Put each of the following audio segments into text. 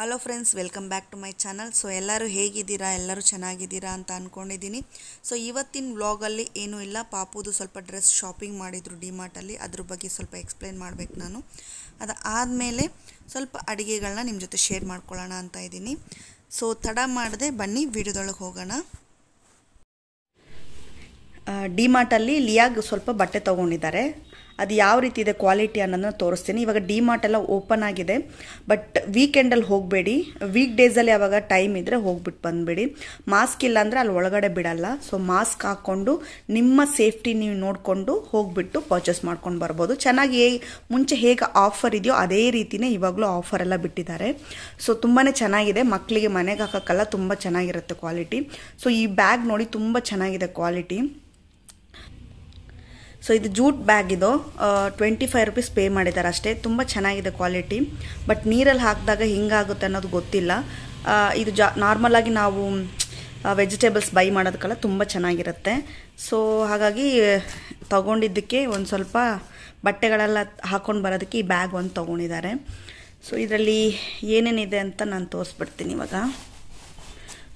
hello friends welcome back to my channel so ಎಲ್ಲರೂ ಹೇಗಿದ್ದೀರಾ ಎಲ್ಲರೂ ಚೆನ್ನಾಗಿದ್ದೀರಾ ಅಂತ ಅಂದ್ಕೊಂಡಿದ್ದೀನಿ ಸೊ ಇವತ್ತಿನ ವ್ಲಾಗಲ್ಲಿ ಏನೂ ಇಲ್ಲ ಪಾಪುದು ಸ್ವಲ್ಪ ಡ್ರೆಸ್ ಶಾಪಿಂಗ್ ಮಾಡಿದರು ಡಿಮಾರ್ಟಲ್ಲಿ ಅದ್ರ ಬಗ್ಗೆ ಸ್ವಲ್ಪ ಎಕ್ಸ್ಪ್ಲೇನ್ ಮಾಡಬೇಕು ನಾನು ಅದು ಆದಮೇಲೆ ಸ್ವಲ್ಪ ಅಡುಗೆಗಳನ್ನ ನಿಮ್ಮ ಜೊತೆ ಶೇರ್ ಮಾಡ್ಕೊಳ್ಳೋಣ ಅಂತ ಇದ್ದೀನಿ ಸೊ ತಡ ಮಾಡದೆ ಬನ್ನಿ ವಿಡಿಯೋದೊಳಗೆ ಹೋಗೋಣ ಡಿಮಾರ್ಟಲ್ಲಿ ಲಿಯಾಗ್ ಸ್ವಲ್ಪ ಬಟ್ಟೆ ತೊಗೊಂಡಿದ್ದಾರೆ ಅದು ಯಾವ ರೀತಿ ಇದೆ ಕ್ವಾಲಿಟಿ ಅನ್ನೋದನ್ನ ತೋರಿಸ್ತೀನಿ ಇವಾಗ ಡಿಮಾರ್ಟ್ ಎಲ್ಲ ಓಪನ್ ಆಗಿದೆ ಬಟ್ ವೀಕೆಂಡಲ್ಲಿ ಹೋಗಬೇಡಿ ವೀಕ್ ಡೇಸಲ್ಲಿ ಯಾವಾಗ ಟೈಮ್ ಇದ್ದರೆ ಹೋಗ್ಬಿಟ್ಟು ಬಂದುಬಿಡಿ ಮಾಸ್ಕ್ ಇಲ್ಲ ಅಂದರೆ ಅಲ್ಲಿ ಒಳಗಡೆ ಬಿಡಲ್ಲ ಸೊ ಮಾಸ್ಕ್ ಹಾಕ್ಕೊಂಡು ನಿಮ್ಮ ಸೇಫ್ಟಿ ನೀವು ನೋಡಿಕೊಂಡು ಹೋಗ್ಬಿಟ್ಟು ಪರ್ಚೇಸ್ ಮಾಡ್ಕೊಂಡು ಬರ್ಬೋದು ಚೆನ್ನಾಗಿ ಮುಂಚೆ ಹೇಗೆ ಆಫರ್ ಇದೆಯೋ ಅದೇ ರೀತಿಯೇ ಇವಾಗಲೂ ಆಫರ್ ಎಲ್ಲ ಬಿಟ್ಟಿದ್ದಾರೆ ಸೊ ತುಂಬಾ ಚೆನ್ನಾಗಿದೆ ಮಕ್ಕಳಿಗೆ ಮನೆಗೆ ಹಾಕೋಕ್ಕಲ್ಲ ತುಂಬ ಚೆನ್ನಾಗಿರುತ್ತೆ ಕ್ವಾಲಿಟಿ ಸೊ ಈ ಬ್ಯಾಗ್ ನೋಡಿ ತುಂಬ ಚೆನ್ನಾಗಿದೆ ಕ್ವಾಲಿಟಿ ಸೊ ಇದು ಜೂಟ್ ಬ್ಯಾಗ್ ಇದು ಟ್ವೆಂಟಿ ಫೈವ್ ರುಪೀಸ್ ಪೇ ಮಾಡಿದ್ದಾರೆ ಅಷ್ಟೇ ತುಂಬ ಚೆನ್ನಾಗಿದೆ ಕ್ವಾಲಿಟಿ ಬಟ್ ನೀರಲ್ಲಿ ಹಾಕಿದಾಗ ಹಿಂಗಾಗುತ್ತೆ ಅನ್ನೋದು ಗೊತ್ತಿಲ್ಲ ಇದು ಜಾ ನಾರ್ಮಲಾಗಿ ನಾವು ವೆಜಿಟೇಬಲ್ಸ್ ಬೈ ಮಾಡೋದಕ್ಕೆಲ್ಲ ತುಂಬ ಚೆನ್ನಾಗಿರುತ್ತೆ ಸೊ ಹಾಗಾಗಿ ತಗೊಂಡಿದ್ದಕ್ಕೆ ಒಂದು ಸ್ವಲ್ಪ ಬಟ್ಟೆಗಳೆಲ್ಲ ಹಾಕ್ಕೊಂಡು ಬರೋದಕ್ಕೆ ಈ ಬ್ಯಾಗ್ ಒಂದು ತೊಗೊಂಡಿದ್ದಾರೆ ಸೊ ಇದರಲ್ಲಿ ಏನೇನಿದೆ ಅಂತ ನಾನು ತೋರಿಸ್ಬಿಡ್ತೀನಿ ಇವಾಗ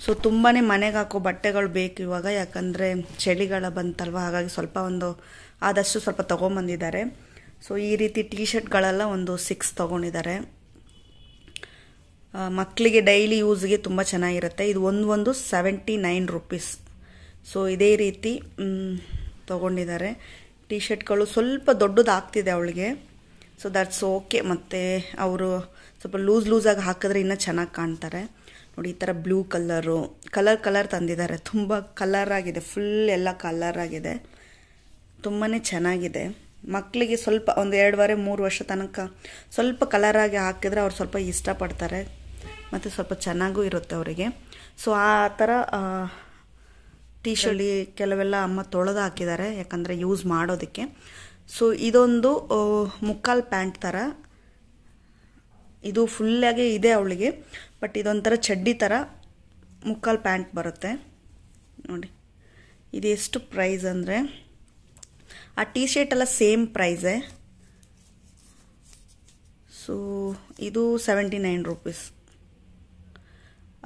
ಸೊ ತುಂಬಾ ಮನೆಗೆ ಹಾಕೋ ಬಟ್ಟೆಗಳು ಬೇಕು ಇವಾಗ ಯಾಕಂದರೆ ಚಳಿಗಳ ಬಂತಲ್ವ ಹಾಗಾಗಿ ಸ್ವಲ್ಪ ಒಂದು ಆದಷ್ಟು ಸ್ವಲ್ಪ ತೊಗೊಂಬಂದಿದ್ದಾರೆ ಸೊ ಈ ರೀತಿ ಟೀ ಶರ್ಟ್ಗಳೆಲ್ಲ ಒಂದು ಸಿಕ್ಸ್ ತೊಗೊಂಡಿದ್ದಾರೆ ಮಕ್ಕಳಿಗೆ ಡೈಲಿ ಯೂಸ್ಗೆ ತುಂಬ ಚೆನ್ನಾಗಿರುತ್ತೆ ಇದು ಒಂದು ಒಂದು ಸೆವೆಂಟಿ ನೈನ್ ರುಪೀಸ್ ಸೊ ಇದೇ ರೀತಿ ತೊಗೊಂಡಿದ್ದಾರೆ ಟೀ ಶರ್ಟ್ಗಳು ಸ್ವಲ್ಪ ದೊಡ್ಡದಾಗ್ತಿದೆ ಅವಳಿಗೆ ಸೊ ದಟ್ಸ್ ಓಕೆ ಮತ್ತು ಅವರು ಸ್ವಲ್ಪ ಲೂಸ್ ಲೂಸಾಗಿ ಹಾಕಿದ್ರೆ ಇನ್ನೂ ಚೆನ್ನಾಗಿ ಕಾಣ್ತಾರೆ ನೋಡಿ ಈ ಥರ ಬ್ಲೂ ಕಲರು ಕಲರ್ ಕಲರ್ ತಂದಿದ್ದಾರೆ ತುಂಬ ಕಲರ್ ಆಗಿದೆ ಫುಲ್ ಎಲ್ಲ ಕಲರ್ ಆಗಿದೆ ತುಂಬಾ ಚೆನ್ನಾಗಿದೆ ಮಕ್ಕಳಿಗೆ ಸ್ವಲ್ಪ ಒಂದು ಎರಡುವರೆ ಮೂರು ವರ್ಷ ತನಕ ಸ್ವಲ್ಪ ಕಲರಾಗಿ ಹಾಕಿದರೆ ಅವ್ರು ಸ್ವಲ್ಪ ಇಷ್ಟಪಡ್ತಾರೆ ಮತ್ತು ಸ್ವಲ್ಪ ಚೆನ್ನಾಗೂ ಇರುತ್ತೆ ಅವರಿಗೆ ಸೊ ಆ ಥರ ಟೀ ಶರ್ಟಿ ಕೆಲವೆಲ್ಲ ಅಮ್ಮ ತೊಳೆದು ಹಾಕಿದ್ದಾರೆ ಯಾಕಂದರೆ ಯೂಸ್ ಮಾಡೋದಕ್ಕೆ ಸೊ ಇದೊಂದು ಮುಕ್ಕಾಲು ಪ್ಯಾಂಟ್ ಥರ ಇದು ಫುಲ್ಲಾಗೆ ಇದೆ ಅವಳಿಗೆ ಬಟ್ ಇದೊಂಥರ ಚಡ್ಡಿ ಥರ ಮುಕ್ಕಾಲು ಪ್ಯಾಂಟ್ ಬರುತ್ತೆ ನೋಡಿ ಇದು ಎಷ್ಟು ಪ್ರೈಸ್ ಅಂದರೆ ಆ ಟೀ ಶರ್ಟ್ ಎಲ್ಲ ಸೇಮ್ ಪ್ರೈಸೇ ಸೊ ಇದು ಸೆವೆಂಟಿ ನೈನ್ ರುಪೀಸ್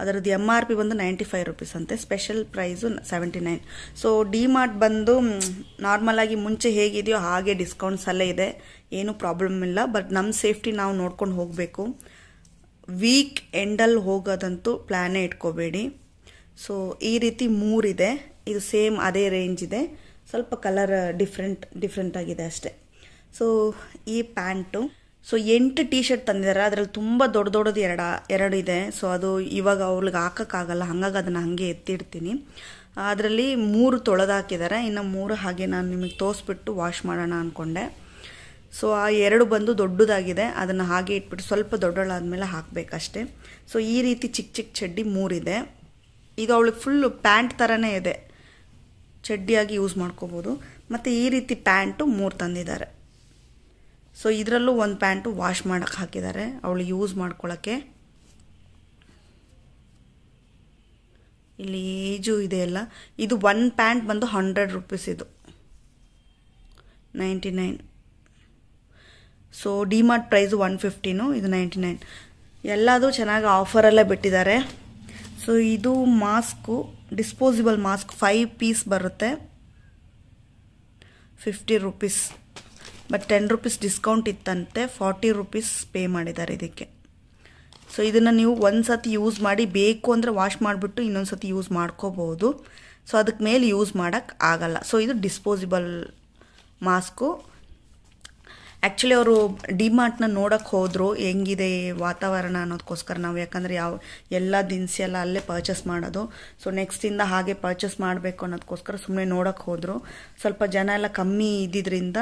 ಅದರದ್ದು ಎಮ್ ಆರ್ ಪಿ ಬಂದು ನೈಂಟಿ ಫೈವ್ ರುಪೀಸ್ ಅಂತೆ special price seventy nine so D Mart ಬಂದು ನಾರ್ಮಲಾಗಿ ಮುಂಚೆ ಹೇಗಿದೆಯೋ ಹಾಗೆ ಡಿಸ್ಕೌಂಟ್ಸ್ ಅಲ್ಲೇ ಇದೆ ಏನೂ ಪ್ರಾಬ್ಲಮ್ ಇಲ್ಲ ಬಟ್ ನಮ್ಮ ಸೇಫ್ಟಿ ನಾವು ನೋಡ್ಕೊಂಡು ಹೋಗಬೇಕು ವೀಕ್ ಎಂಡಲ್ಲಿ ಹೋಗೋದಂತೂ ಪ್ಲ್ಯಾನೇ ಇಟ್ಕೋಬೇಡಿ ಸೊ ಈ ರೀತಿ ಮೂರಿದೆ ಇದು ಸೇಮ್ ಅದೇ ರೇಂಜ್ ಇದೆ ಸ್ವಲ್ಪ ಕಲರ್ ಡಿಫ್ರೆಂಟ್ ಡಿಫ್ರೆಂಟ್ ಆಗಿದೆ ಅಷ್ಟೆ ಸೊ ಈ ಪ್ಯಾಂಟು ಸೊ ಎಂಟು ಟೀ ಶರ್ಟ್ ತಂದಿದ್ದಾರೆ ಅದರಲ್ಲಿ ತುಂಬ ದೊಡ್ಡ ದೊಡ್ಡದು ಎರಡ ಎರಡು ಇದೆ ಸೊ ಅದು ಇವಾಗ ಅವ್ರಿಗೆ ಹಾಕೋಕ್ಕಾಗಲ್ಲ ಹಾಗಾಗಿ ಅದನ್ನು ಹಾಗೆ ಎತ್ತಿಡ್ತೀನಿ ಅದರಲ್ಲಿ ಮೂರು ತೊಳೆದಾಕಿದ್ದಾರೆ ಇನ್ನು ಮೂರು ಹಾಗೆ ನಾನು ನಿಮಗೆ ತೋರಿಸ್ಬಿಟ್ಟು ವಾಶ್ ಮಾಡೋಣ ಅಂದ್ಕೊಂಡೆ ಸೊ ಆ ಎರಡು ಬಂದು ದೊಡ್ಡದಾಗಿದೆ ಅದನ್ನು ಹಾಗೆ ಇಟ್ಬಿಟ್ಟು ಸ್ವಲ್ಪ ಮೇಲೆ ಹಾಕಬೇಕಷ್ಟೆ ಸೊ ಈ ರೀತಿ ಚಿಕ್ಕ ಚಿಕ್ಕ ಚಡ್ಡಿ ಮೂರಿದೆ ಇದು ಅವಳಿಗೆ ಫುಲ್ಲು ಪ್ಯಾಂಟ್ ಥರನೇ ಇದೆ ಚಡ್ಡಿಯಾಗಿ ಯೂಸ್ ಮಾಡ್ಕೋಬೋದು ಮತ್ತು ಈ ರೀತಿ ಪ್ಯಾಂಟು ಮೂರು ತಂದಿದ್ದಾರೆ ಸೊ ಇದರಲ್ಲೂ ಒಂದು ಪ್ಯಾಂಟು ವಾಶ್ ಮಾಡೋಕ್ಕೆ ಹಾಕಿದ್ದಾರೆ ಅವಳು ಯೂಸ್ ಮಾಡ್ಕೊಳ್ಳೋಕ್ಕೆ ಇಲ್ಲಿ ಏಜು ಇದೆ ಅಲ್ಲ ಇದು ಒನ್ ಪ್ಯಾಂಟ್ ಬಂದು ಹಂಡ್ರೆಡ್ ರುಪೀಸ್ ಇದು ninety nine so DMart price one fifteen ಇದು ನೈಂಟಿ ನೈನ್ ಎಲ್ಲದೂ ಚೆನ್ನಾಗಿ ಆಫರಲ್ಲೇ ಬಿಟ್ಟಿದ್ದಾರೆ ಸೊ ಇದು mask disposable mask five piece ಬರುತ್ತೆ fifty rupees but ten rupees discount ಇತ್ತಂತೆ ಫಾರ್ಟಿ ರುಪೀಸ್ ಪೇ ಮಾಡಿದ್ದಾರೆ ಇದಕ್ಕೆ ಸೊ ಇದನ್ನು ನೀವು ಒಂದು ಸತಿ ಯೂಸ್ ಮಾಡಿ ಬೇಕು ಅಂದರೆ ವಾಶ್ ಮಾಡಿಬಿಟ್ಟು ಇನ್ನೊಂದು ಸತಿ ಯೂಸ್ ಮಾಡ್ಕೋಬೋದು ಸೊ ಅದಕ್ಕೆ ಮೇಲೆ ಯೂಸ್ ಮಾಡೋಕ್ಕೆ ಆಗಲ್ಲ ಸೊ ಇದು ಡಿಸ್ಪೋಸಿಬಲ್ ಮಾಸ್ಕು ಆ್ಯಕ್ಚುಲಿ ಅವರು ಡಿಮಾರ್ಟ್ನ ನೋಡಕ್ಕೆ ಹೋದರು ಹೆಂಗಿದೆ ವಾತಾವರಣ ಅನ್ನೋದಕ್ಕೋಸ್ಕರ ನಾವು ಯಾಕಂದರೆ ಯಾವ ಎಲ್ಲ ದಿನಸಿ ಎಲ್ಲ ಅಲ್ಲೇ ಪರ್ಚೇಸ್ ಮಾಡೋದು ಸೊ ನೆಕ್ಸ್ಟಿಂದ ಹಾಗೆ ಪರ್ಚೇಸ್ ಮಾಡಬೇಕು ಅನ್ನೋದಕ್ಕೋಸ್ಕರ ಸುಮ್ಮನೆ ನೋಡೋಕ್ಕೆ ಹೋದರು ಸ್ವಲ್ಪ ಜನ ಎಲ್ಲ ಕಮ್ಮಿ ಇದ್ದಿದ್ದರಿಂದ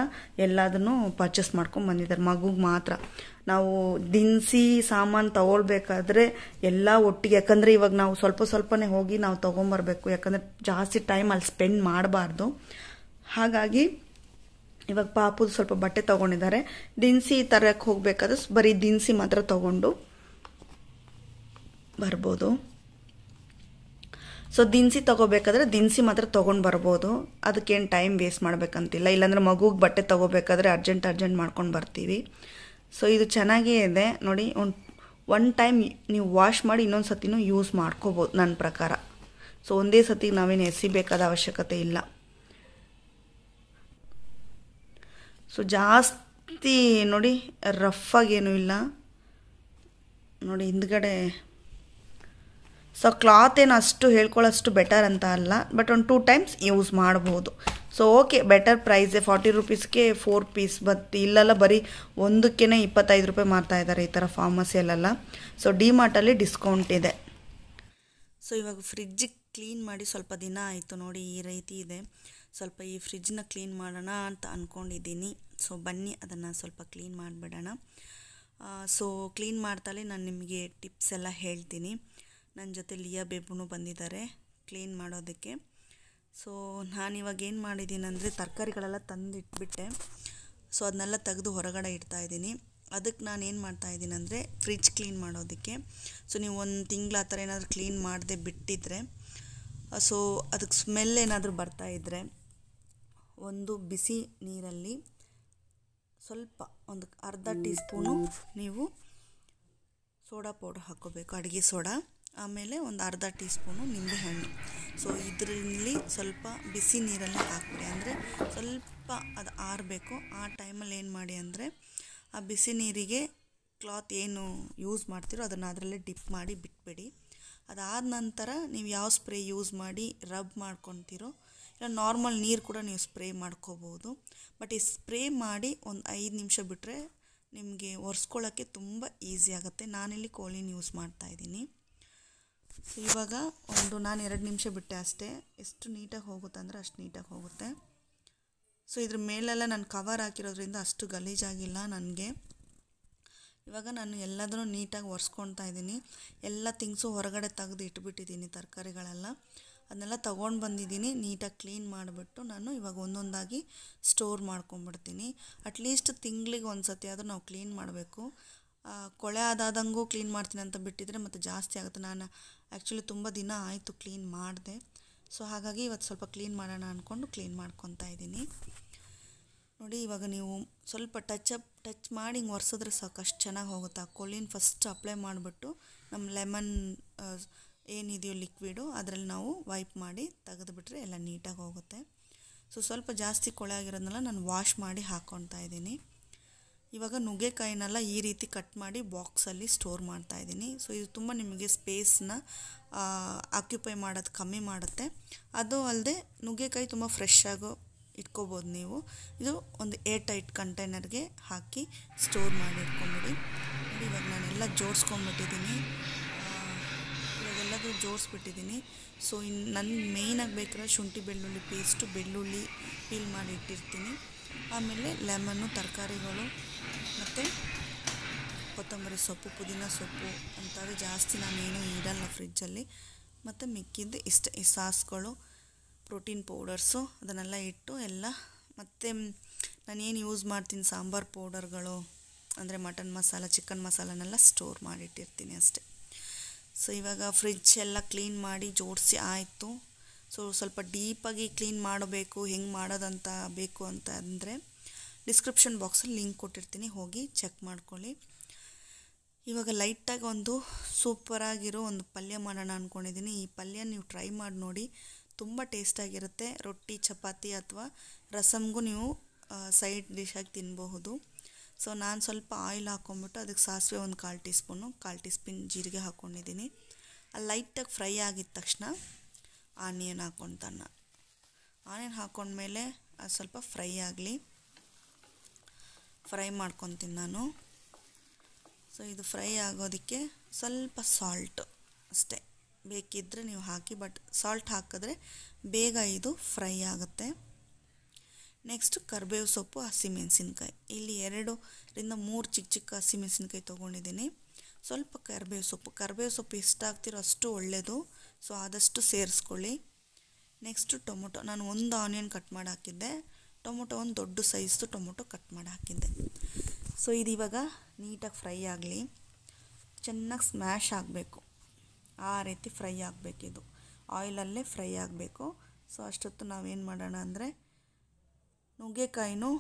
ಎಲ್ಲದನ್ನು ಪರ್ಚೇಸ್ ಮಾಡ್ಕೊಂಡು ಬಂದಿದ್ದಾರೆ ಮಗುಗೆ ಮಾತ್ರ ನಾವು ದಿನಸಿ ಸಾಮಾನು ತಗೊಳ್ಬೇಕಾದ್ರೆ ಎಲ್ಲ ಒಟ್ಟಿಗೆ ಯಾಕಂದರೆ ಇವಾಗ ನಾವು ಸ್ವಲ್ಪ ಸ್ವಲ್ಪನೇ ಹೋಗಿ ನಾವು ತೊಗೊಂಬರ್ಬೇಕು ಯಾಕಂದರೆ ಜಾಸ್ತಿ ಟೈಮ್ ಅಲ್ಲಿ ಸ್ಪೆಂಡ್ ಮಾಡಬಾರ್ದು ಹಾಗಾಗಿ ಇವಾಗ ಪಾಪುದು ಸ್ವಲ್ಪ ಬಟ್ಟೆ ತಗೊಂಡಿದ್ದಾರೆ ದಿನಸಿ ತರಕ್ಕೆ ಹೋಗಬೇಕಾದ್ರೆ ಬರೀ ದಿನಸಿ ಮಾತ್ರ ತಗೊಂಡು ಬರ್ಬೋದು ಸೊ ದಿನಸಿ ತಗೋಬೇಕಾದ್ರೆ ದಿನಸಿ ಮಾತ್ರ ತೊಗೊಂಡು ಬರ್ಬೋದು ಅದಕ್ಕೇನು ಟೈಮ್ ವೇಸ್ಟ್ ಮಾಡ್ಬೇಕಂತಿಲ್ಲ ಇಲ್ಲಾಂದ್ರೆ ಮಗುಗೆ ಬಟ್ಟೆ ತಗೋಬೇಕಾದ್ರೆ ಅರ್ಜೆಂಟ್ ಅರ್ಜೆಂಟ್ ಮಾಡ್ಕೊಂಡು ಬರ್ತೀವಿ ಸೊ ಇದು ಚೆನ್ನಾಗೇ ಇದೆ ನೋಡಿ ಒಂದು ಒನ್ ಟೈಮ್ ನೀವು ವಾಶ್ ಮಾಡಿ ಇನ್ನೊಂದು ಸತಿನೂ ಯೂಸ್ ಮಾಡ್ಕೋಬೋದು ನನ್ನ ಪ್ರಕಾರ ಸೊ ಒಂದೇ ಸತಿ ನಾವೇನು ಎಸಿಬೇಕಾದ ಅವಶ್ಯಕತೆ ಇಲ್ಲ ಸೊ ಜಾಸ್ತಿ ನೋಡಿ ರಫಾಗೇನೂ ಇಲ್ಲ ನೋಡಿ ಹಿಂದ್ಗಡೆ ಸೊ ಕ್ಲಾತ್ ಏನು ಅಷ್ಟು ಹೇಳ್ಕೊಳ್ಳೋಷ್ಟು ಬೆಟರ್ ಅಂತ ಅಲ್ಲ ಬಟ್ ಒಂದು ಟೂ ಟೈಮ್ಸ್ ಯೂಸ್ ಮಾಡ್ಬೋದು ಸೊ ಓಕೆ ಬೆಟರ್ ಪ್ರೈಸೆ ಫಾರ್ಟಿ ರುಪೀಸ್ಗೆ ಫೋರ್ ಪೀಸ್ ಬತ್ ಇಲ್ಲೆಲ್ಲ ಬರೀ ಒಂದಕ್ಕೇ ಇಪ್ಪತ್ತೈದು ರೂಪಾಯಿ ಮಾರ್ತಾ ಇದ್ದಾರೆ ಈ ಥರ ಫಾರ್ಮಸಿಯಲ್ಲೆಲ್ಲ ಸೊ ಡಿ ಮಾರ್ಟಲ್ಲಿ ಡಿಸ್ಕೌಂಟ್ ಇದೆ ಸೊ ಇವಾಗ ಫ್ರಿಜ್ಜಿಗೆ ಕ್ಲೀನ್ ಮಾಡಿ ಸ್ವಲ್ಪ ದಿನ ಆಯಿತು ನೋಡಿ ಈ ರೀತಿ ಇದೆ ಸ್ವಲ್ಪ ಈ ಫ್ರಿಜ್ನ ಕ್ಲೀನ್ ಮಾಡೋಣ ಅಂತ ಅಂದ್ಕೊಂಡಿದ್ದೀನಿ ಸೊ ಬನ್ನಿ ಅದನ್ನು ಸ್ವಲ್ಪ ಕ್ಲೀನ್ ಮಾಡಿಬಿಡೋಣ ಸೊ ಕ್ಲೀನ್ ಮಾಡ್ತಾಳೆ ನಾನು ನಿಮಗೆ ಟಿಪ್ಸ್ ಎಲ್ಲ ಹೇಳ್ತೀನಿ ನನ್ನ ಜೊತೆ ಲಿಯಾ ಬೇಬುನು ಬಂದಿದ್ದಾರೆ ಕ್ಲೀನ್ ಮಾಡೋದಕ್ಕೆ ಸೊ ನಾನಿವಾಗ ಏನು ಮಾಡಿದ್ದೀನಿ ತರಕಾರಿಗಳೆಲ್ಲ ತಂದಿಟ್ಬಿಟ್ಟೆ ಸೊ ಅದನ್ನೆಲ್ಲ ತೆಗೆದು ಹೊರಗಡೆ ಇಡ್ತಾಯಿದ್ದೀನಿ ಅದಕ್ಕೆ ನಾನು ಏನು ಮಾಡ್ತಾಯಿದ್ದೀನಿ ಅಂದರೆ ಫ್ರಿಜ್ ಕ್ಲೀನ್ ಮಾಡೋದಕ್ಕೆ ಸೊ ನೀವು ಒಂದು ತಿಂಗಳು ಆ ಥರ ಏನಾದರೂ ಕ್ಲೀನ್ ಮಾಡದೆ ಬಿಟ್ಟಿದ್ರೆ ಸೊ ಅದಕ್ಕೆ ಸ್ಮೆಲ್ ಏನಾದರೂ ಬರ್ತಾಯಿದ್ರೆ ಒಂದು ಬಿಸಿ ನೀರಲ್ಲಿ ಸ್ವಲ್ಪ ಒಂದು ಅರ್ಧ ಟೀ ಸ್ಪೂನು ನೀವು ಸೋಡಾ ಪೌಡರ್ ಹಾಕೋಬೇಕು ಅಡುಗೆ ಸೋಡಾ ಆಮೇಲೆ ಒಂದು ಅರ್ಧ ಟೀ ಸ್ಪೂನು ನಿಂಬೆಹಣ್ಣು ಸೊ ಇದರಲ್ಲಿ ಸ್ವಲ್ಪ ಬಿಸಿ ನೀರಲ್ಲಿ ಹಾಕ್ಬಿಡಿ ಅಂದರೆ ಸ್ವಲ್ಪ ಅದು ಆರಬೇಕು ಆ ಟೈಮಲ್ಲಿ ಏನು ಮಾಡಿ ಅಂದರೆ ಆ ಬಿಸಿ ನೀರಿಗೆ ಕ್ಲಾತ್ ಏನು ಯೂಸ್ ಮಾಡ್ತೀರೋ ಅದನ್ನು ಅದರಲ್ಲೇ ಡಿಪ್ ಮಾಡಿ ಬಿಟ್ಬಿಡಿ ಅದಾದ ನಂತರ ನೀವು ಯಾವ ಸ್ಪ್ರೇ ಯೂಸ್ ಮಾಡಿ ರಬ್ ಮಾಡ್ಕೊತೀರೋ ಇಲ್ಲ ನಾರ್ಮಲ್ ನೀರು ಕೂಡ ನೀವು ಸ್ಪ್ರೇ ಮಾಡ್ಕೋಬೋದು ಬಟ್ ಈ ಸ್ಪ್ರೇ ಮಾಡಿ ಒಂದು ಐದು ನಿಮಿಷ ಬಿಟ್ಟರೆ ನಿಮಗೆ ಒರೆಸ್ಕೊಳ್ಳೋಕ್ಕೆ ತುಂಬ ಈಸಿ ಆಗುತ್ತೆ ನಾನಿಲ್ಲಿ ಕೋಳಿನ ಯೂಸ್ ಮಾಡ್ತಾಯಿದ್ದೀನಿ ಇವಾಗ ಒಂದು ನಾನು ಎರಡು ನಿಮಿಷ ಬಿಟ್ಟೆ ಅಷ್ಟೇ ಎಷ್ಟು ನೀಟಾಗಿ ಹೋಗುತ್ತೆ ಅಂದರೆ ಅಷ್ಟು ನೀಟಾಗಿ ಹೋಗುತ್ತೆ ಸೊ ಇದ್ರ ಮೇಲೆಲ್ಲ ನಾನು ಕವರ್ ಹಾಕಿರೋದ್ರಿಂದ ಅಷ್ಟು ಗಲೀಜಾಗಿಲ್ಲ ನನಗೆ ಇವಾಗ ನಾನು ಎಲ್ಲದನ್ನೂ ನೀಟಾಗಿ ಒರೆಸ್ಕೊಳ್ತಾ ಇದ್ದೀನಿ ಎಲ್ಲ ತಿಂಗ್ಸು ಹೊರಗಡೆ ತೆಗೆದು ಇಟ್ಬಿಟ್ಟಿದ್ದೀನಿ ತರಕಾರಿಗಳೆಲ್ಲ ಅದನ್ನೆಲ್ಲ ತೊಗೊಂಡು ಬಂದಿದ್ದೀನಿ ನೀಟಾಗಿ ಕ್ಲೀನ್ ಮಾಡಿಬಿಟ್ಟು ನಾನು ಇವಾಗ ಒಂದೊಂದಾಗಿ ಸ್ಟೋರ್ ಮಾಡ್ಕೊಂಬಿಡ್ತೀನಿ ಅಟ್ಲೀಸ್ಟ್ ತಿಂಗ್ಳಿಗೆ ಒಂದು ಸತಿ ಆದರೂ ನಾವು ಕ್ಲೀನ್ ಮಾಡಬೇಕು ಕೊಳೆ ಆದಾದಂಗೂ ಕ್ಲೀನ್ ಮಾಡ್ತೀನಿ ಅಂತ ಬಿಟ್ಟಿದ್ರೆ ಮತ್ತು ಜಾಸ್ತಿ ಆಗುತ್ತೆ ನಾನು ಆ್ಯಕ್ಚುಲಿ ತುಂಬ ದಿನ ಆಯಿತು ಕ್ಲೀನ್ ಮಾಡಿದೆ ಸೊ ಹಾಗಾಗಿ ಇವತ್ತು ಸ್ವಲ್ಪ ಕ್ಲೀನ್ ಮಾಡೋಣ ಅಂದ್ಕೊಂಡು ಕ್ಲೀನ್ ಮಾಡ್ಕೊತಾ ಇದ್ದೀನಿ ನೋಡಿ ಇವಾಗ ನೀವು ಸ್ವಲ್ಪ ಟಚ್ ಅಪ್ ಟಚ್ ಮಾಡಿ ಹಿಂಗೆ ಒರೆಸಿದ್ರೆ ಸಾಕಷ್ಟು ಚೆನ್ನಾಗಿ ಹೋಗುತ್ತೆ ಆ ಫಸ್ಟ್ ಅಪ್ಲೈ ಮಾಡಿಬಿಟ್ಟು ನಮ್ಮ ಲೆಮನ್ ಏನಿದೆಯೋ ಲಿಕ್ವಿಡು ಅದರಲ್ಲಿ ನಾವು ವೈಪ್ ಮಾಡಿ ತೆಗೆದುಬಿಟ್ರೆ ಎಲ್ಲ ನೀಟಾಗಿ ಹೋಗುತ್ತೆ ಸೊ ಸ್ವಲ್ಪ ಜಾಸ್ತಿ ಕೊಳೆ ಆಗಿರೋದನ್ನೆಲ್ಲ ನಾನು ವಾಶ್ ಮಾಡಿ ಹಾಕ್ಕೊಳ್ತಾ ಇದ್ದೀನಿ ಇವಾಗ ನುಗ್ಗೆಕಾಯಿನೆಲ್ಲ ಈ ರೀತಿ ಕಟ್ ಮಾಡಿ ಬಾಕ್ಸಲ್ಲಿ ಸ್ಟೋರ್ ಮಾಡ್ತಾ ಇದ್ದೀನಿ ಸೊ ಇದು ತುಂಬ ನಿಮಗೆ ಸ್ಪೇಸ್ನ ಆಕ್ಯುಪೈ ಮಾಡೋದು ಕಮ್ಮಿ ಮಾಡುತ್ತೆ ಅದು ಅಲ್ಲದೆ ನುಗ್ಗೆಕಾಯಿ ತುಂಬ ಫ್ರೆಶ್ ಇಟ್ಕೋಬೋದು ನೀವು ಇದು ಒಂದು ಏರ್ ಟೈಟ್ ಕಂಟೈನರ್ಗೆ ಹಾಕಿ ಸ್ಟೋರ್ ಮಾಡಿ ಇಟ್ಕೊಂಬಿಡಿ ಇವಾಗ ನಾನೆಲ್ಲ ಜೋಡಿಸ್ಕೊಂಬಿಟ್ಟಿದ್ದೀನಿ ಜೋಡಿಸ್ಬಿಟ್ಟಿದ್ದೀನಿ ಸೊ ಇನ್ನು ನನ್ನ ಮೇಯ್ನಾಗಿ ಬೇಕಾದ್ರೆ ಶುಂಠಿ ಬೆಳ್ಳುಳ್ಳಿ ಪೇಸ್ಟು ಬೆಳ್ಳುಳ್ಳಿ ಪೀಲ್ ಮಾಡಿ ಇಟ್ಟಿರ್ತೀನಿ ಆಮೇಲೆ ಲೆಮನ್ನು ತರಕಾರಿಗಳು ಮತ್ತು ಕೊತ್ತಂಬರಿ ಸೊಪ್ಪು ಪುದೀನ ಸೊಪ್ಪು ಅಂಥದ್ದು ಜಾಸ್ತಿ ನಾನು ಏನೂ ಇಡಲ್ಲ ಫ್ರಿಜ್ಜಲ್ಲಿ ಮತ್ತು ಮಿಕ್ಕಿದ್ದು ಇಷ್ಟ ಈ ಸಾಸ್ಗಳು ಪ್ರೋಟೀನ್ ಪೌಡರ್ಸು ಅದನ್ನೆಲ್ಲ ಇಟ್ಟು ಎಲ್ಲ ಮತ್ತು ನಾನೇನು ಯೂಸ್ ಮಾಡ್ತೀನಿ ಸಾಂಬಾರು ಪೌಡರ್ಗಳು ಅಂದರೆ ಮಟನ್ ಮಸಾಲ ಚಿಕನ್ ಮಸಾಲನೆಲ್ಲ ಸ್ಟೋರ್ ಮಾಡಿಟ್ಟಿರ್ತೀನಿ ಅಷ್ಟೇ ಸೊ ಇವಾಗ ಫ್ರಿಜ್ ಎಲ್ಲ ಕ್ಲೀನ್ ಮಾಡಿ ಜೋಡಿಸಿ ಆಯಿತು ಸೊ ಸ್ವಲ್ಪ ಡೀಪಾಗಿ ಕ್ಲೀನ್ ಮಾಡಬೇಕು ಹೆಂಗೆ ಮಾಡೋದಂತ ಬೇಕು ಅಂತ ಅಂದರೆ ಡಿಸ್ಕ್ರಿಪ್ಷನ್ ಬಾಕ್ಸಲ್ಲಿ ಲಿಂಕ್ ಕೊಟ್ಟಿರ್ತೀನಿ ಹೋಗಿ ಚೆಕ್ ಮಾಡ್ಕೊಳ್ಳಿ ಇವಾಗ ಲೈಟಾಗಿ ಒಂದು ಸೂಪರಾಗಿರೋ ಒಂದು ಪಲ್ಯ ಮಾಡೋಣ ಅಂದ್ಕೊಂಡಿದ್ದೀನಿ ಈ ಪಲ್ಯ ನೀವು ಟ್ರೈ ಮಾಡಿ ನೋಡಿ ತುಂಬ ಟೇಸ್ಟಾಗಿರುತ್ತೆ ರೊಟ್ಟಿ ಚಪಾತಿ ಅಥವಾ ರಸಮ್ಗೂ ನೀವು ಸೈಡ್ ಡಿಶಾಗಿ ತಿನ್ನಬಹುದು ಸೊ ನಾನು ಸ್ವಲ್ಪ ಆಯಿಲ್ ಹಾಕ್ಕೊಂಬಿಟ್ಟು ಅದಕ್ಕೆ ಸಾಸಿವೆ ಒಂದು ಕಾಲು ಟೀ ಸ್ಪೂನು ಕಾಲು ಟೀ ಸ್ಪೂನ್ ಜೀರಿಗೆ ಹಾಕ್ಕೊಂಡಿದ್ದೀನಿ ಲೈಟಾಗಿ ಫ್ರೈ ಆಗಿದ ತಕ್ಷಣ ಆನಿಯನ್ ಹಾಕೊತಾನ ಆನಿಯನ್ ಹಾಕೊಂಡ್ಮೇಲೆ ಅದು ಸ್ವಲ್ಪ ಫ್ರೈ ಆಗಲಿ ಫ್ರೈ ಮಾಡ್ಕೊತೀನಿ ನಾನು ಸೊ ಇದು ಫ್ರೈ ಆಗೋದಕ್ಕೆ ಸ್ವಲ್ಪ ಸಾಲ್ಟ್ ಅಷ್ಟೇ ಬೇಕಿದ್ದರೆ ನೀವು ಹಾಕಿ ಬಟ್ ಸಾಲ್ಟ್ ಹಾಕಿದ್ರೆ ಬೇಗ ಇದು ಫ್ರೈ ಆಗುತ್ತೆ ನೆಕ್ಸ್ಟ್ ಕರ್ಬೇವು ಸೊಪ್ಪು ಹಸಿಮೆಣಸಿನ್ಕಾಯಿ ಇಲ್ಲಿ ಎರಡರಿಂದ ಮೂರು ಚಿಕ್ಕ ಚಿಕ್ಕ ಹಸಿಮೆಣಸಿನ್ಕಾಯಿ ತೊಗೊಂಡಿದ್ದೀನಿ ಸ್ವಲ್ಪ ಕರಿಬೇವು ಸೊಪ್ಪು ಕರಿಬೇವು ಸೊಪ್ಪು ಇಷ್ಟ ಆಗ್ತಿರೋ ಅಷ್ಟು ಒಳ್ಳೆಯದು ಸೊ ಆದಷ್ಟು ಸೇರಿಸ್ಕೊಳ್ಳಿ ನೆಕ್ಸ್ಟು ಟೊಮೊಟೊ ನಾನು ಒಂದು ಆನಿಯನ್ ಕಟ್ ಮಾಡಿ ಹಾಕಿದ್ದೆ ಟೊಮೊಟೊ ಒಂದು ದೊಡ್ಡ ಸೈಜ್ದು ಟೊಮೊಟೊ ಕಟ್ ಮಾಡಿ ಹಾಕಿದ್ದೆ ಸೊ ಇದೀವಾಗ ನೀಟಾಗಿ ಫ್ರೈ ಆಗಲಿ ಚೆನ್ನಾಗಿ ಸ್ಮ್ಯಾಶ್ ಆಗಬೇಕು ಆ ರೀತಿ ಫ್ರೈ ಆಗಬೇಕಿದು ಆಯಿಲಲ್ಲೇ ಫ್ರೈ ಆಗಬೇಕು ಸೊ ಅಷ್ಟೊತ್ತು ನಾವೇನು ಮಾಡೋಣ ಅಂದರೆ ನುಗ್ಗೆಕಾಯಿನೂ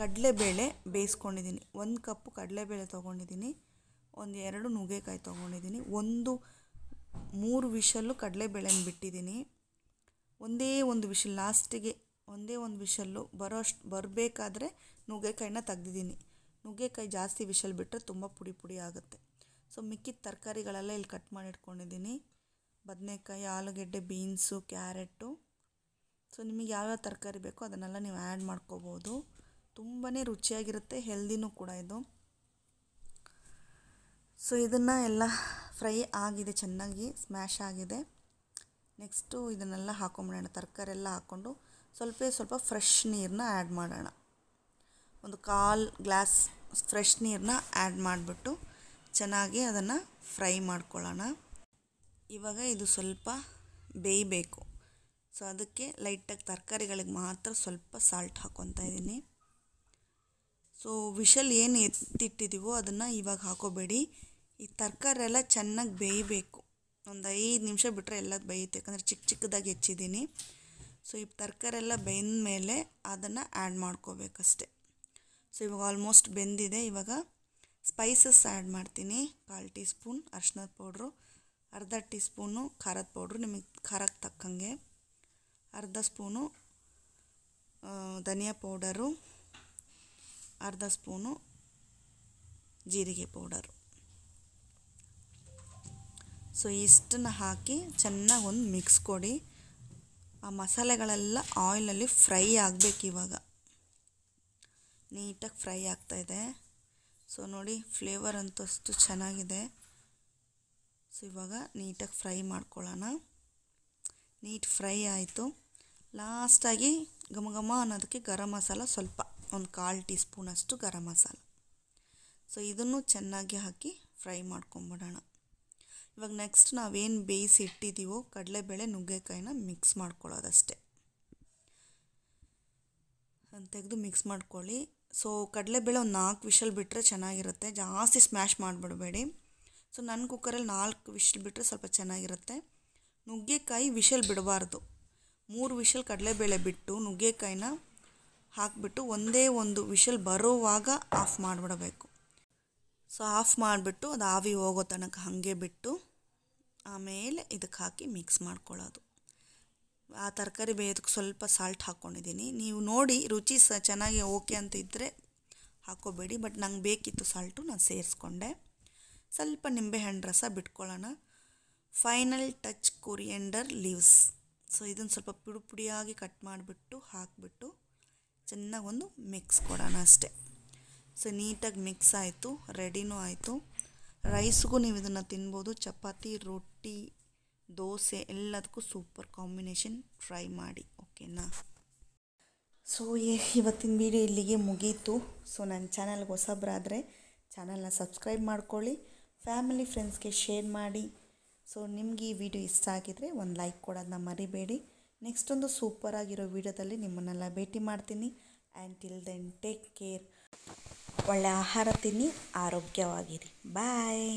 ಕಡಲೆಬೇಳೆ ಬೇಯಿಸ್ಕೊಂಡಿದ್ದೀನಿ ಒಂದು ಕಪ್ಪು ಕಡಲೆಬೇಳೆ ತೊಗೊಂಡಿದ್ದೀನಿ ಒಂದು ಎರಡು ನುಗ್ಗೆಕಾಯಿ ತೊಗೊಂಡಿದ್ದೀನಿ ಒಂದು ಮೂರು ವಿಷಲ್ಲು ಕಡಲೆಬೇಳೆನ ಬಿಟ್ಟಿದ್ದೀನಿ ಒಂದೇ ಒಂದು ವಿಷಲ್ ಲಾಸ್ಟಿಗೆ ಒಂದೇ ಒಂದು ವಿಷಲ್ಲು ಬರೋ ಅಷ್ಟು ಬರಬೇಕಾದ್ರೆ ನುಗ್ಗೆಕಾಯಿನ ತೆಗ್ದಿದ್ದೀನಿ ನುಗ್ಗೆಕಾಯಿ ಜಾಸ್ತಿ ವಿಷಲ್ ಬಿಟ್ಟರೆ ತುಂಬ ಪುಡಿ ಪುಡಿ ಆಗುತ್ತೆ ಸೊ ಮಿಕ್ಕಿದ ತರಕಾರಿಗಳೆಲ್ಲ ಇಲ್ಲಿ ಕಟ್ ಮಾಡಿ ಇಟ್ಕೊಂಡಿದ್ದೀನಿ ಬದನೆಕಾಯಿ ಆಲೂಗೆಡ್ಡೆ ಬೀನ್ಸು ಕ್ಯಾರೆಟು ಸೊ ನಿಮಗೆ ಯಾವ್ಯಾವ ತರಕಾರಿ ಬೇಕೋ ಅದನ್ನೆಲ್ಲ ನೀವು ಆ್ಯಡ್ ಮಾಡ್ಕೋಬೋದು ತುಂಬಾ ರುಚಿಯಾಗಿರುತ್ತೆ ಹೆಲ್ದಿನೂ ಕೂಡ ಇದು ಸೊ ಇದನ್ನು ಎಲ್ಲ ಫ್ರೈ ಆಗಿದೆ ಚೆನ್ನಾಗಿ ಸ್ಮ್ಯಾಶ್ ಆಗಿದೆ ನೆಕ್ಸ್ಟು ಇದನ್ನೆಲ್ಲ ಹಾಕೊಂಬಿಡೋಣ ತರಕಾರಿ ಎಲ್ಲ ಹಾಕ್ಕೊಂಡು ಸ್ವಲ್ಪ ಸ್ವಲ್ಪ ಫ್ರೆಶ್ ನೀರನ್ನ ಆ್ಯಡ್ ಮಾಡೋಣ ಒಂದು ಕಾಲ್ ಗ್ಲಾಸ್ ಫ್ರೆಶ್ ನೀರನ್ನ ಆ್ಯಡ್ ಮಾಡಿಬಿಟ್ಟು ಚೆನ್ನಾಗಿ ಅದನ್ನು ಫ್ರೈ ಮಾಡ್ಕೊಳ್ಳೋಣ ಇವಾಗ ಇದು ಸ್ವಲ್ಪ ಬೇಯಬೇಕು ಸೊ ಅದಕ್ಕೆ ಲೈಟಾಗಿ ತರಕಾರಿಗಳಿಗೆ ಮಾತ್ರ ಸ್ವಲ್ಪ ಸಾಲ್ಟ್ ಹಾಕೊತಾ ಇದ್ದೀನಿ ಸೊ ವಿಷಲ್ ಏನು ಎತ್ತಿಟ್ಟಿದ್ದೀವೋ ಅದನ್ನು ಇವಾಗ ಹಾಕೋಬೇಡಿ ಈ ತರಕಾರಿ ಎಲ್ಲ ಚೆನ್ನಾಗಿ ಬೇಯಬೇಕು ಒಂದು ಐದು ನಿಮಿಷ ಬಿಟ್ಟರೆ ಎಲ್ಲ ಬೇಯುತ್ತೆ ಯಾಕಂದರೆ ಚಿಕ್ಕ ಚಿಕ್ಕದಾಗಿ ಹೆಚ್ಚಿದ್ದೀನಿ ಸೊ ಈ ತರಕಾರಿ ಎಲ್ಲ ಬೆಂದ ಮೇಲೆ ಅದನ್ನು ಆ್ಯಡ್ ಮಾಡ್ಕೋಬೇಕಷ್ಟೆ ಸೊ ಇವಾಗ ಆಲ್ಮೋಸ್ಟ್ ಬೆಂದಿದೆ ಇವಾಗ ಸ್ಪೈಸಸ್ ಆ್ಯಡ್ ಮಾಡ್ತೀನಿ ಕಾಲು ಟೀ ಸ್ಪೂನ್ ಅರ್ಶಿನದ ಪೌಡ್ರು ಅರ್ಧ ಟೀ ಸ್ಪೂನು ಖಾರದ ಪೌಡ್ರು ನಿಮಗೆ ಖಾರಕ್ಕೆ ತಕ್ಕಂಗೆ ಅರ್ಧ ಸ್ಪೂನು ಧನಿಯಾ ಪೌಡರು ಅರ್ಧ ಸ್ಪೂನು ಜೀರಿಗೆ ಪೌಡರು ಸೊ ಇಷ್ಟನ್ನು ಹಾಕಿ ಚೆನ್ನಾಗಿ ಒಂದು ಮಿಕ್ಸ್ ಕೊಡಿ ಆ ಮಸಾಲೆಗಳೆಲ್ಲ ಆಯಿಲಲ್ಲಿ ಫ್ರೈ ಆಗಬೇಕು ಇವಾಗ ನೀಟಾಗಿ ಫ್ರೈ ಆಗ್ತಾಯಿದೆ ಸೊ ನೋಡಿ ಫ್ಲೇವರ್ ಅಂತಷ್ಟು ಚೆನ್ನಾಗಿದೆ ಸೊ ಇವಾಗ ನೀಟಾಗಿ ಫ್ರೈ ಮಾಡ್ಕೊಳ್ಳೋಣ ನೀಟ್ ಫ್ರೈ ಆಯಿತು ಲಾಸ್ಟಾಗಿ ಘಮ ಘಮ ಅನ್ನೋದಕ್ಕೆ ಗರಂ ಮಸಾಲ ಸ್ವಲ್ಪ ಒಂದು ಕಾಲು ಟೀ ಸ್ಪೂನಷ್ಟು ಗರಂ ಮಸಾಲ ಸೊ ಇದನ್ನು ಚೆನ್ನಾಗಿ ಹಾಕಿ ಫ್ರೈ ಮಾಡ್ಕೊಂಬಿಡೋಣ ಇವಾಗ ನೆಕ್ಸ್ಟ್ ನಾವೇನು ಬೇಯಿಸಿ ಇಟ್ಟಿದ್ದೀವೋ ಕಡಲೆಬೇಳೆ ನುಗ್ಗೆಕಾಯಿನ ಮಿಕ್ಸ್ ಮಾಡ್ಕೊಳ್ಳೋದಷ್ಟೆ ತೆಗೆದು ಮಿಕ್ಸ್ ಮಾಡ್ಕೊಳ್ಳಿ ಸೊ ಕಡಲೆಬೇಳೆ ಒಂದು ನಾಲ್ಕು ವಿಷಲ್ ಬಿಟ್ಟರೆ ಚೆನ್ನಾಗಿರುತ್ತೆ ಜಾಸ್ತಿ ಸ್ಮ್ಯಾಶ್ ಮಾಡಿಬಿಡಬೇಡಿ ಸೊ ನನ್ನ ಕುಕ್ಕರಲ್ಲಿ ನಾಲ್ಕು ವಿಷಲ್ ಬಿಟ್ಟರೆ ಸ್ವಲ್ಪ ಚೆನ್ನಾಗಿರುತ್ತೆ ನುಗ್ಗೆಕಾಯಿ ವಿಷಲ್ ಬಿಡಬಾರ್ದು ಮೂರು ವಿಷಲ್ ಕಡಲೆಬೇಳೆ ಬಿಟ್ಟು ನುಗ್ಗೆಕಾಯಿನ ಹಾಕಿಬಿಟ್ಟು ಒಂದೇ ಒಂದು ವಿಷಲ್ ಬರೋವಾಗ ಆಫ್ ಮಾಡಿಬಿಡಬೇಕು ಸೊ ಆಫ್ ಮಾಡಿಬಿಟ್ಟು ಅದು ಆವಿ ಹೋಗೋ ತನಕ ಹಾಗೆ ಬಿಟ್ಟು ಆಮೇಲೆ ಇದಕ್ಕೆ ಹಾಕಿ ಮಿಕ್ಸ್ ಮಾಡ್ಕೊಳ್ಳೋದು ಆ ತರಕಾರಿ ಬೇಯೋದಕ್ಕೆ ಸ್ವಲ್ಪ ಸಾಲ್ಟ್ ಹಾಕ್ಕೊಂಡಿದ್ದೀನಿ ನೀವು ನೋಡಿ ರುಚಿ ಸ ಚೆನ್ನಾಗಿ ಓಕೆ ಅಂತ ಇದ್ದರೆ ಹಾಕೋಬೇಡಿ ಬಟ್ ನಂಗೆ ಬೇಕಿತ್ತು ಸಾಲ್ಟು ನಾನು ಸೇರಿಸ್ಕೊಂಡೆ ಸ್ವಲ್ಪ ನಿಂಬೆಹಣ್ಣು ರಸ ಬಿಟ್ಕೊಳ್ಳೋಣ final touch coriander leaves so ಇದನ್ನು ಸ್ವಲ್ಪ ಪುಡಿ ಪುಡಿಯಾಗಿ ಕಟ್ ಮಾಡಿಬಿಟ್ಟು ಹಾಕಿಬಿಟ್ಟು ಚೆನ್ನಾಗೊಂದು ಮಿಕ್ಸ್ ಕೊಡೋಣ ಅಷ್ಟೇ ಸೊ ನೀಟಾಗಿ ಮಿಕ್ಸ್ ಆಯಿತು ರೆಡಿನೂ ಆಯಿತು ರೈಸ್ಗೂ ನೀವು ಇದನ್ನು ತಿನ್ಬೋದು ಚಪಾತಿ ರೊಟ್ಟಿ ದೋಸೆ ಎಲ್ಲದಕ್ಕೂ ಸೂಪರ್ ಕಾಂಬಿನೇಷನ್ ಟ್ರೈ ಮಾಡಿ ಓಕೆನಾ ಸೊ ಇವತ್ತಿನ ವಿಡಿಯೋ ಇಲ್ಲಿಗೆ ಮುಗೀತು ಸೊ ನನ್ನ ಚಾನಲ್ಗೆ ಹೊಸಬ್ರಾದರೆ ಚಾನಲ್ನ ಸಬ್ಸ್ಕ್ರೈಬ್ ಮಾಡ್ಕೊಳ್ಳಿ ಫ್ಯಾಮಿಲಿ ಫ್ರೆಂಡ್ಸ್ಗೆ ಶೇರ್ ಮಾಡಿ ಸೊ ನಿಮಗೆ ಈ ವಿಡಿಯೋ ಇಷ್ಟ ಆಗಿದ್ರೆ ಒಂದು ಲೈಕ್ ಕೊಡೋದನ್ನ ಮರಿಬೇಡಿ ನೆಕ್ಸ್ಟ್ ಒಂದು ಸೂಪರಾಗಿರೋ ವಿಡಿಯೋದಲ್ಲಿ ನಿಮ್ಮನ್ನೆಲ್ಲ ಭೇಟಿ ಮಾಡ್ತೀನಿ and till then take care ಒಳ್ಳೆಯ ಆಹಾರ ತಿನ್ನಿ ಆರೋಗ್ಯವಾಗಿರಿ ಬಾಯ್